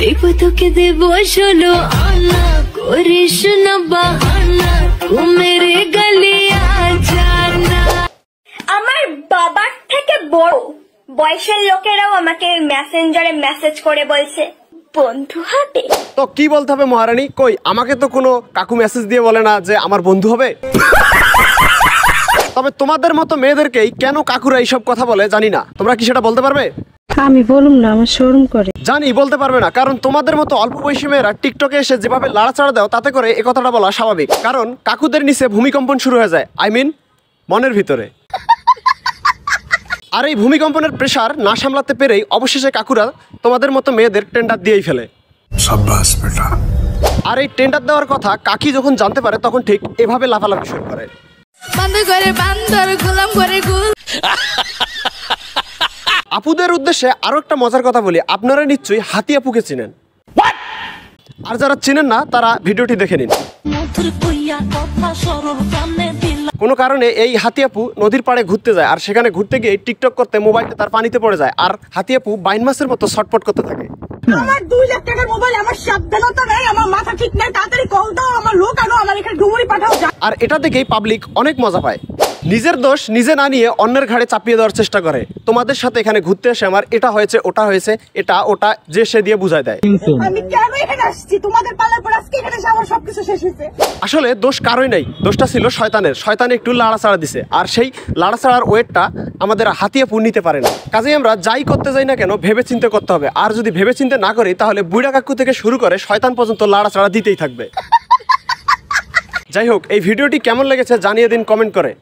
দেব তোকে দেব শোনো করিস না বাহানা মেরে জানা আমার বাবার থেকে বড় বয়সের লোকেরাও আমাকে মেসেঞ্জারে মেসেজ করে বলছে বন্ধু হবে তো কি বলতে হবে মহারানী কই আমাকে তো কোনো কাকু মেসেজ দিয়ে বলে না যে আমার বন্ধু হবে তবে তোমাদের মতো মেয়েদেরকেই কেন কাকুরা এইসব কথা বলে জানি না তোমরা কি সেটা বলতে পারবে আমি বলুম না আমার শোরুম করে জানি বলতে পারবে না কারণ তোমাদের মতো অল্প বয়সী মেয়েরা টিকটকে এসে যেভাবে লাড়াচাড়া দাও তাতে করে এ কথাটা বলা স্বাভাবিক কারণ কাকুদের নিচে ভূমিকম্পন শুরু হয়ে যায় আই মিন মনের ভিতরে আর এই ভূমিকম্পনের প্রেশার না সামলাতে পেরেই অবশেষে কাকুরা তোমাদের মতো মেয়েদের টেন্ডার দিয়েই ফেলে আর এই টেন্ডার দেওয়ার কথা কাকি যখন জানতে পারে তখন ঠিক এভাবে লাফালাফি শুরু করে আপুদের উদ্দেশ্যে আরো একটা মজার কথা বলি আপনারা নিশ্চয়ই হাতি আপুকে চিনেন আর যারা চিনেন না তারা ভিডিওটি দেখে নিন মধুর কইয়া কথা কানে কোনো কারণে এই হাতিয়াপু নদীর পাড়ে ঘুরতে যায় আর সেখানে ঘুরতে গিয়ে টিকটক করতে মোবাইলটা তার পানিতে পড়ে যায় আর হাতিয়াপু বাইন মাসের মতো শটপট করতে থাকে আমার দুই লাখ মোবাইল আমার মাথা ঠিক নাই তাড়াতাড়ি আমার লোক আমার এখানে আর এটা থেকেই পাবলিক অনেক মজা পায় নিজের দোষ নিজে না নিয়ে অন্যের ঘাড়ে চাপিয়ে দেওয়ার চেষ্টা করে তোমাদের সাথে এখানে ঘুরতে এসে আমার এটা হয়েছে ওটা হয়েছে এটা ওটা যে সে দিয়ে বুঝায় দেয় আসলে দোষ কারোই নাই দোষটা ছিল শয়তানের শয়তান একটু লাড়াছাড়া দিছে আর সেই লাড়াছাড়ার ওয়েটটা আমাদের হাতিয়ে পুর নিতে পারে না কাজেই আমরা যাই করতে যাই না কেন ভেবে চিন্তা করতে হবে আর যদি ভেবে চিন্তে না করি তাহলে বুড়া কাকু থেকে শুরু করে শয়তান পর্যন্ত লাড়াছাড়া দিতেই থাকবে যাই হোক এই ভিডিওটি কেমন লেগেছে জানিয়ে দিন কমেন্ট করে